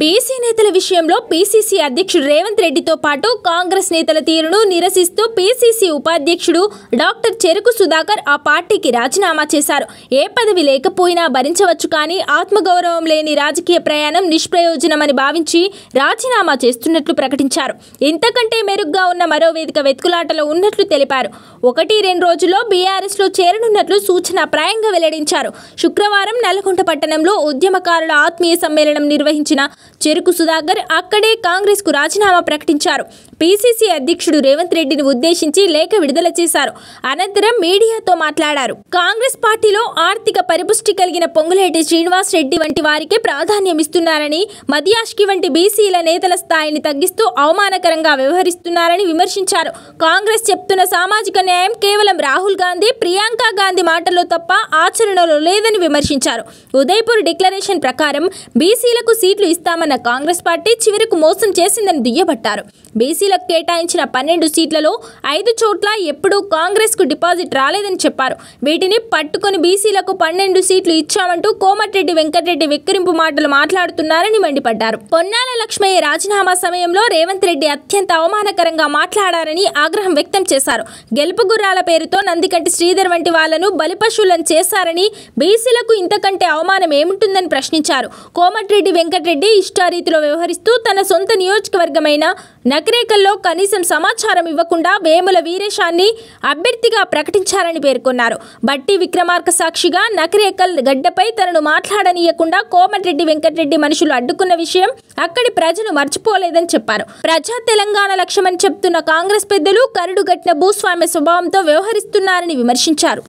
BC నేతల విషయంలో PCC అధ్యక్షుడు రేవంత్ రెడ్డితో పాటు కాంగ్రెస్ నేతల తీరును నిరసిస్తూ పీసీసీ ఉపాధ్యక్షుడు డాక్టర్ చెరుకు సుధాకర్ ఆ పార్టీకి రాజీనామా చేశారు ఏ పదవి లేకపోయినా భరించవచ్చు కానీ ఆత్మగౌరవం లేని రాజకీయ ప్రయాణం నిష్ప్రయోజనమని భావించి రాజీనామా చేస్తున్నట్లు ప్రకటించారు ఇంతకంటే మెరుగ్గా ఉన్న మరో వేదిక వెతుకులాటలో ఉన్నట్లు తెలిపారు ఒకటి రెండు రోజుల్లో బీఆర్ఎస్లో చేరనున్నట్లు సూచన ప్రాయంగా వెల్లడించారు శుక్రవారం నల్గొండ పట్టణంలో ఉద్యమకారుల ఆత్మీయ సమ్మేళనం నిర్వహించిన చెరుకు సుధాకర్ అక్కడే కాంగ్రెస్కు రాజీనామా ప్రకటించారు పీసీసీ అధ్యక్షుడు రేవంత్ రెడ్డిని ఉద్దేశించి లేఖ విడుదల చేశారు అనంతరం మీడియాతో మాట్లాడారు కాంగ్రెస్ పార్టీలో ఆర్థిక పరిపుష్టి కలిగిన పొంగులేటి శ్రీనివాస్ రెడ్డి వంటి వారికే ప్రాధాన్యం ఇస్తున్నారని మదియాష్కి వంటి బీసీల నేతల స్థాయిని తగ్గిస్తూ అవమానకరంగా వ్యవహరిస్తున్నారని విమర్శించారు కాంగ్రెస్ చెప్తున్న సామాజిక న్యాయం కేవలం రాహుల్ గాంధీ ప్రియాంక గాంధీ మాటల్లో తప్ప ఆచరణలో లేదని విమర్శించారు ఉదయపూర్ డిక్లరేషన్ ప్రకారం బీసీలకు సీట్లు ఇస్తామన్న కాంగ్రెస్ పార్టీ చివరకు మోసం చేసిందని దుయ్యబట్టారు బీసీ ఎస్సీలకు కేటాయించిన పన్నెండు సీట్లలో ఐదు చోట్ల ఎప్పుడూ కాంగ్రెస్కు డిపాజిట్ రాలేదని చెప్పారు వీటిని పట్టుకుని బీసీలకు పన్నెండు సీట్లు ఇచ్చామంటూ కోమటిరెడ్డి వెంకటరెడ్డి వెక్కిరింపు మాటలు మాట్లాడుతున్నారని మండిపడ్డారు పొన్నాల లక్ష్మయ్య రాజీనామా సమయంలో రేవంత్ రెడ్డి అత్యంత అవమానకరంగా మాట్లాడారని ఆగ్రహం వ్యక్తం చేశారు గెలుపు గుర్రాల పేరుతో నందికంటి శ్రీధర్ వంటి వాళ్లను బలిపశువులను చేశారని బీసీలకు ఇంతకంటే అవమానం ఏముంటుందని ప్రశ్నించారు కోమటిరెడ్డి వెంకటరెడ్డి ఇష్టారీతిలో వ్యవహరిస్తూ తన సొంత నియోజకవర్గమైన నకరేక ఎన్నికల్లో కనీసం సమాచారం ఇవ్వకుండా వేముల వీరేశాన్ని అభ్యర్థిగా ప్రకటించారని పేర్కొన్నారు బట్టి విక్రమార్క సాక్షిగా నకరేకల్ గడ్డపై తనను మాట్లాడనీయకుండా కోమటిరెడ్డి వెంకటరెడ్డి మనుషులు అడ్డుకున్న విషయం అక్కడి ప్రజలు మర్చిపోలేదని చెప్పారు ప్రజా తెలంగాణ లక్ష్యమని చెప్తున్న కాంగ్రెస్ పెద్దలు కరుడుగట్టిన భూస్వామ్య స్వభావంతో వ్యవహరిస్తున్నారని విమర్శించారు